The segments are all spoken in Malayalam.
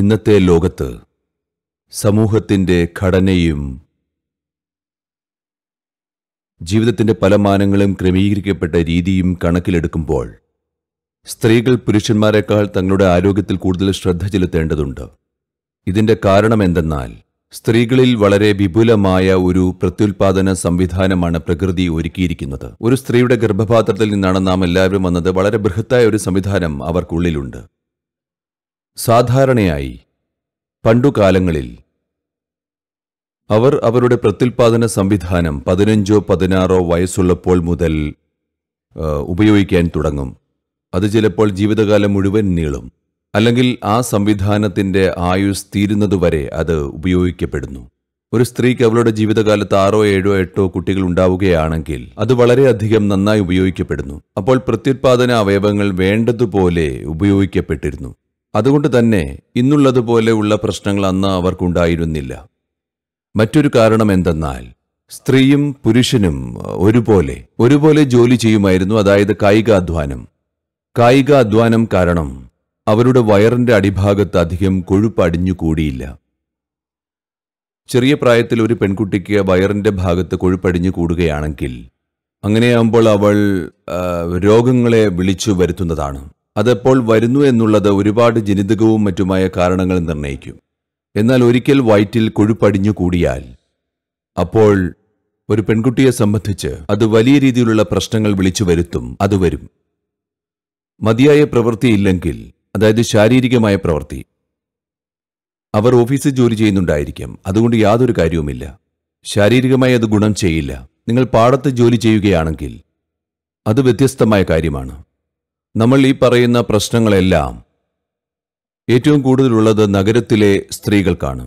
ഇന്നത്തെ ലോകത്ത് സമൂഹത്തിൻ്റെ ഘടനയും ജീവിതത്തിൻ്റെ പല മാനങ്ങളും ക്രമീകരിക്കപ്പെട്ട രീതിയും കണക്കിലെടുക്കുമ്പോൾ സ്ത്രീകൾ പുരുഷന്മാരെക്കാൾ തങ്ങളുടെ ആരോഗ്യത്തിൽ കൂടുതൽ ശ്രദ്ധ ചെലുത്തേണ്ടതുണ്ട് ഇതിൻ്റെ കാരണം എന്തെന്നാൽ സ്ത്രീകളിൽ വളരെ വിപുലമായ ഒരു പ്രത്യുൽപാദന സംവിധാനമാണ് പ്രകൃതി ഒരുക്കിയിരിക്കുന്നത് ഒരു സ്ത്രീയുടെ ഗർഭപാത്രത്തിൽ നിന്നാണ് നാം എല്ലാവരും വന്നത് വളരെ ബൃഹത്തായ ഒരു സംവിധാനം അവർക്കുള്ളിലുണ്ട് സാധാരണയായി പണ്ടുകാലങ്ങളിൽ അവർ അവരുടെ പ്രത്യുൽപാദന സംവിധാനം പതിനഞ്ചോ പതിനാറോ വയസ്സുള്ളപ്പോൾ മുതൽ ഉപയോഗിക്കാൻ തുടങ്ങും അത് ചിലപ്പോൾ ജീവിതകാലം മുഴുവൻ നീളും അല്ലെങ്കിൽ ആ സംവിധാനത്തിൻ്റെ ആയുസ് തീരുന്നതുവരെ അത് ഉപയോഗിക്കപ്പെടുന്നു ഒരു സ്ത്രീക്ക് അവളുടെ ജീവിതകാലത്ത് ആറോ ഏഴോ എട്ടോ കുട്ടികൾ ഉണ്ടാവുകയാണെങ്കിൽ അത് വളരെയധികം നന്നായി ഉപയോഗിക്കപ്പെടുന്നു അപ്പോൾ പ്രത്യുത്പാദന അവയവങ്ങൾ വേണ്ടതുപോലെ ഉപയോഗിക്കപ്പെട്ടിരുന്നു അതുകൊണ്ട് തന്നെ ഇന്നുള്ളതുപോലെയുള്ള പ്രശ്നങ്ങൾ അന്ന് അവർക്കുണ്ടായിരുന്നില്ല മറ്റൊരു കാരണം എന്തെന്നാൽ സ്ത്രീയും പുരുഷനും ഒരുപോലെ ഒരുപോലെ ജോലി ചെയ്യുമായിരുന്നു അതായത് കായിക അധ്വാനം കായിക അധ്വാനം കാരണം അവരുടെ വയറിന്റെ അടിഭാഗത്ത് അധികം കൊഴുപ്പ് അടിഞ്ഞുകൂടിയില്ല ചെറിയ പ്രായത്തിൽ ഒരു പെൺകുട്ടിക്ക് വയറിന്റെ ഭാഗത്ത് കൊഴുപ്പടിഞ്ഞു കൂടുകയാണെങ്കിൽ അങ്ങനെയാകുമ്പോൾ അവൾ രോഗങ്ങളെ വിളിച്ചു വരുത്തുന്നതാണ് അതെപ്പോൾ വരുന്നു എന്നുള്ളത് ഒരുപാട് ജനിതകവും മറ്റുമായ കാരണങ്ങൾ നിർണ്ണയിക്കും എന്നാൽ ഒരിക്കൽ വയറ്റിൽ കൊഴുപ്പടിഞ്ഞു കൂടിയാൽ അപ്പോൾ ഒരു പെൺകുട്ടിയെ സംബന്ധിച്ച് അത് വലിയ രീതിയിലുള്ള പ്രശ്നങ്ങൾ വിളിച്ചു വരുത്തും അത് വരും മതിയായ പ്രവൃത്തി ഇല്ലെങ്കിൽ അതായത് ശാരീരികമായ പ്രവൃത്തി അവർ ഓഫീസിൽ ജോലി ചെയ്യുന്നുണ്ടായിരിക്കാം അതുകൊണ്ട് യാതൊരു കാര്യവുമില്ല ശാരീരികമായി അത് ഗുണം ചെയ്യില്ല നിങ്ങൾ പാടത്ത് ജോലി ചെയ്യുകയാണെങ്കിൽ അത് വ്യത്യസ്തമായ കാര്യമാണ് നമ്മൾ ഈ പറയുന്ന പ്രശ്നങ്ങളെല്ലാം ഏറ്റവും കൂടുതലുള്ളത് നഗരത്തിലെ സ്ത്രീകൾക്കാണ്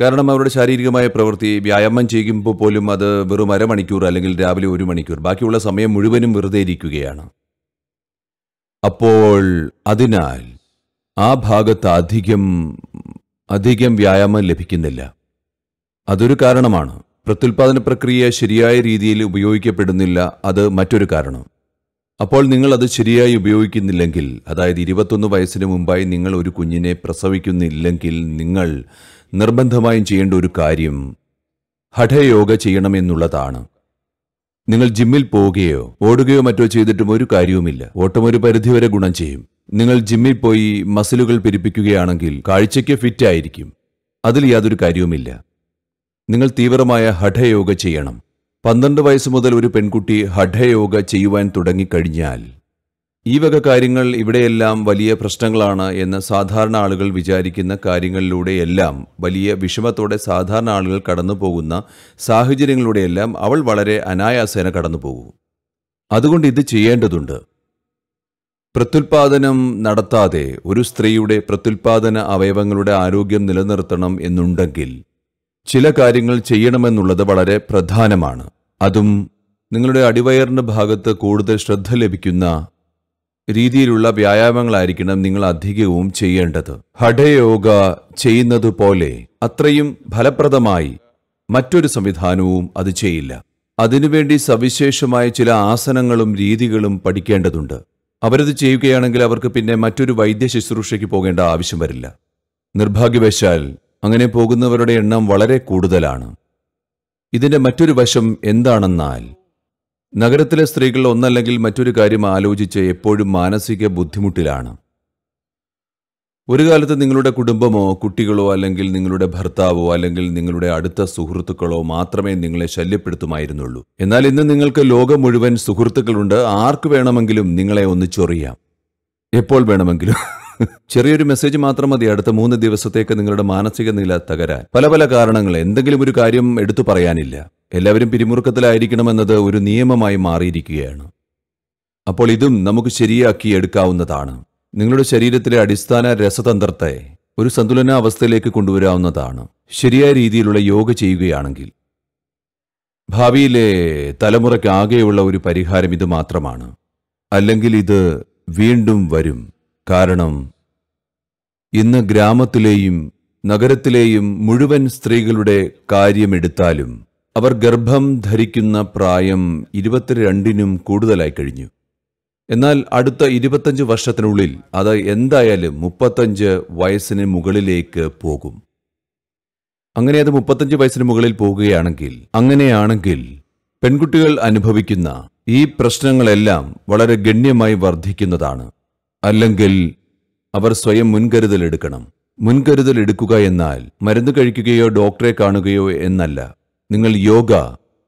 കാരണം അവരുടെ ശാരീരികമായ പ്രവൃത്തി വ്യായാമം ചെയ്യുമ്പോൾ പോലും അത് വെറും അരമണിക്കൂർ അല്ലെങ്കിൽ രാവിലെ ഒരു മണിക്കൂർ ബാക്കിയുള്ള സമയം മുഴുവനും വെറുതെ ഇരിക്കുകയാണ് അപ്പോൾ അതിനാൽ ആ ഭാഗത്ത് അധികം അധികം വ്യായാമം ലഭിക്കുന്നില്ല അതൊരു കാരണമാണ് പ്രത്യുൽപാദന പ്രക്രിയ ശരിയായ രീതിയിൽ ഉപയോഗിക്കപ്പെടുന്നില്ല അത് മറ്റൊരു കാരണം അപ്പോൾ നിങ്ങൾ അത് ശരിയായി ഉപയോഗിക്കുന്നില്ലെങ്കിൽ അതായത് ഇരുപത്തൊന്ന് വയസ്സിന് മുമ്പായി നിങ്ങൾ ഒരു കുഞ്ഞിനെ പ്രസവിക്കുന്നില്ലെങ്കിൽ നിങ്ങൾ നിർബന്ധമായും ചെയ്യേണ്ട ഒരു കാര്യം ഹഠയോഗ ചെയ്യണമെന്നുള്ളതാണ് നിങ്ങൾ ജിമ്മിൽ പോവുകയോ ഓടുകയോ മറ്റോ ചെയ്തിട്ടും ഒരു കാര്യവുമില്ല ഓട്ടം ഒരു പരിധിവരെ ഗുണം ചെയ്യും നിങ്ങൾ ജിമ്മിൽ പോയി മസിലുകൾ പെരുപ്പിക്കുകയാണെങ്കിൽ കാഴ്ചയ്ക്ക് ഫിറ്റ് ആയിരിക്കും അതിൽ യാതൊരു കാര്യവുമില്ല നിങ്ങൾ തീവ്രമായ ഹഠയോഗ ചെയ്യണം പന്ത്രണ്ട് വയസ്സ് മുതൽ ഒരു പെൺകുട്ടി ഹഠയോഗ ചെയ്യുവാൻ തുടങ്ങിക്കഴിഞ്ഞാൽ ഈ വക കാര്യങ്ങൾ ഇവിടെയെല്ലാം വലിയ പ്രശ്നങ്ങളാണ് എന്ന് സാധാരണ ആളുകൾ വിചാരിക്കുന്ന കാര്യങ്ങളിലൂടെയെല്ലാം വലിയ വിഷമത്തോടെ സാധാരണ ആളുകൾ കടന്നു പോകുന്ന സാഹചര്യങ്ങളിലൂടെയെല്ലാം അവൾ വളരെ അനായാസേന കടന്നു പോകും അതുകൊണ്ട് ഇത് ചെയ്യേണ്ടതുണ്ട് പ്രത്യുൽപാദനം നടത്താതെ ഒരു സ്ത്രീയുടെ പ്രത്യുൽപാദന അവയവങ്ങളുടെ ആരോഗ്യം നിലനിർത്തണം എന്നുണ്ടെങ്കിൽ ചില കാര്യങ്ങൾ ചെയ്യണമെന്നുള്ളത് വളരെ പ്രധാനമാണ് അതും നിങ്ങളുടെ അടിവയറിൻ്റെ ഭാഗത്ത് കൂടുതൽ ശ്രദ്ധ ലഭിക്കുന്ന രീതിയിലുള്ള വ്യായാമങ്ങളായിരിക്കണം നിങ്ങൾ അധികവും ചെയ്യേണ്ടത് ഹഠയോഗ ചെയ്യുന്നതുപോലെ അത്രയും ഫലപ്രദമായി മറ്റൊരു സംവിധാനവും അത് ചെയ്യില്ല അതിനുവേണ്ടി സവിശേഷമായ ചില ആസനങ്ങളും രീതികളും പഠിക്കേണ്ടതുണ്ട് അവരത് ചെയ്യുകയാണെങ്കിൽ അവർക്ക് പിന്നെ മറ്റൊരു വൈദ്യ ശുശ്രൂഷയ്ക്ക് പോകേണ്ട ആവശ്യം വരില്ല നിർഭാഗ്യവശാൽ അങ്ങനെ പോകുന്നവരുടെ എണ്ണം വളരെ കൂടുതലാണ് ഇതിൻ്റെ മറ്റൊരു വശം എന്താണെന്നാൽ നഗരത്തിലെ സ്ത്രീകൾ ഒന്നല്ലെങ്കിൽ മറ്റൊരു കാര്യം ആലോചിച്ച് എപ്പോഴും മാനസിക ബുദ്ധിമുട്ടിലാണ് ഒരു കാലത്ത് നിങ്ങളുടെ കുടുംബമോ കുട്ടികളോ അല്ലെങ്കിൽ നിങ്ങളുടെ ഭർത്താവോ അല്ലെങ്കിൽ നിങ്ങളുടെ അടുത്ത സുഹൃത്തുക്കളോ മാത്രമേ നിങ്ങളെ ശല്യപ്പെടുത്തുമായിരുന്നുള്ളൂ എന്നാൽ ഇന്ന് നിങ്ങൾക്ക് ലോകം മുഴുവൻ സുഹൃത്തുക്കളുണ്ട് ആർക്ക് വേണമെങ്കിലും നിങ്ങളെ ഒന്നിച്ചൊറിയാം എപ്പോൾ വേണമെങ്കിലും ചെറിയൊരു മെസ്സേജ് മാത്രം മതി അടുത്ത മൂന്ന് ദിവസത്തേക്ക് നിങ്ങളുടെ മാനസിക നില തകരാൻ പല പല കാരണങ്ങൾ എന്തെങ്കിലും ഒരു കാര്യം എടുത്തു പറയാനില്ല എല്ലാവരും പിരിമുറുക്കത്തിലായിരിക്കണമെന്നത് ഒരു നിയമമായി മാറിയിരിക്കുകയാണ് അപ്പോൾ ഇതും നമുക്ക് ശരിയാക്കി എടുക്കാവുന്നതാണ് നിങ്ങളുടെ ശരീരത്തിലെ അടിസ്ഥാന രസതന്ത്രത്തെ ഒരു സന്തുലനാവസ്ഥയിലേക്ക് അവസ്ഥയിലേക്ക് കൊണ്ടുവരാവുന്നതാണ് ശരിയായ രീതിയിലുള്ള യോഗ ചെയ്യുകയാണെങ്കിൽ ഭാവിയിലെ തലമുറയ്ക്കാകെയുള്ള ഒരു പരിഹാരം ഇത് മാത്രമാണ് അല്ലെങ്കിൽ ഇത് വീണ്ടും വരും കാരണം ഇന്ന് ഗ്രാമത്തിലെയും നഗരത്തിലെയും മുഴുവൻ സ്ത്രീകളുടെ കാര്യമെടുത്താലും അവർ ഗർഭം ധരിക്കുന്ന പ്രായം ഇരുപത്തിരണ്ടിനും കൂടുതലായി കഴിഞ്ഞു എന്നാൽ അടുത്ത ഇരുപത്തഞ്ച് വർഷത്തിനുള്ളിൽ അത് എന്തായാലും മുപ്പത്തഞ്ച് വയസ്സിന് മുകളിലേക്ക് പോകും അങ്ങനെ അത് മുപ്പത്തഞ്ച് വയസ്സിന് മുകളിൽ പോകുകയാണെങ്കിൽ അങ്ങനെയാണെങ്കിൽ പെൺകുട്ടികൾ അനുഭവിക്കുന്ന ഈ പ്രശ്നങ്ങളെല്ലാം വളരെ ഗണ്യമായി വർദ്ധിക്കുന്നതാണ് അല്ലെങ്കിൽ അവർ സ്വയം മുൻകരുതൽ എടുക്കണം മുൻകരുതൽ എടുക്കുക എന്നാൽ മരുന്ന് കഴിക്കുകയോ ഡോക്ടറെ കാണുകയോ എന്നല്ല നിങ്ങൾ യോഗ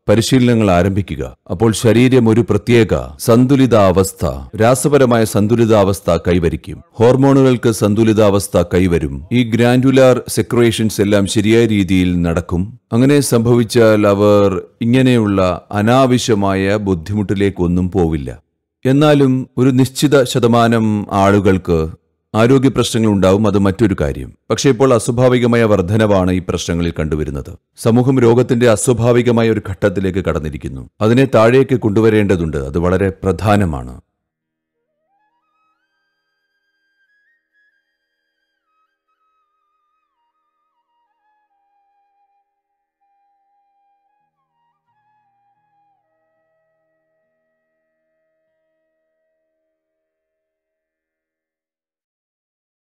പരിശീലനങ്ങൾ ആരംഭിക്കുക അപ്പോൾ ശരീരം ഒരു പ്രത്യേക സന്തുലിതാവസ്ഥ രാസപരമായ സന്തുലിതാവസ്ഥ കൈവരിക്കും ഹോർമോണുകൾക്ക് സന്തുലിതാവസ്ഥ കൈവരും ഈ ഗ്രാൻഡുലാർ സെക്രേഷൻസ് എല്ലാം ശരിയായ രീതിയിൽ നടക്കും അങ്ങനെ സംഭവിച്ചാൽ അവർ ഇങ്ങനെയുള്ള അനാവശ്യമായ ബുദ്ധിമുട്ടിലേക്കൊന്നും പോവില്ല എന്നാലും ഒരു നിശ്ചിത ശതമാനം ആളുകൾക്ക് ആരോഗ്യ പ്രശ്നങ്ങൾ ഉണ്ടാവും അത് മറ്റൊരു കാര്യം പക്ഷേ ഇപ്പോൾ അസ്വാഭാവികമായ വർധനവാണ് ഈ പ്രശ്നങ്ങളിൽ കണ്ടുവരുന്നത് സമൂഹം രോഗത്തിന്റെ അസ്വാഭാവികമായ ഒരു ഘട്ടത്തിലേക്ക് കടന്നിരിക്കുന്നു അതിനെ താഴേക്ക് കൊണ്ടുവരേണ്ടതുണ്ട് അത് വളരെ പ്രധാനമാണ്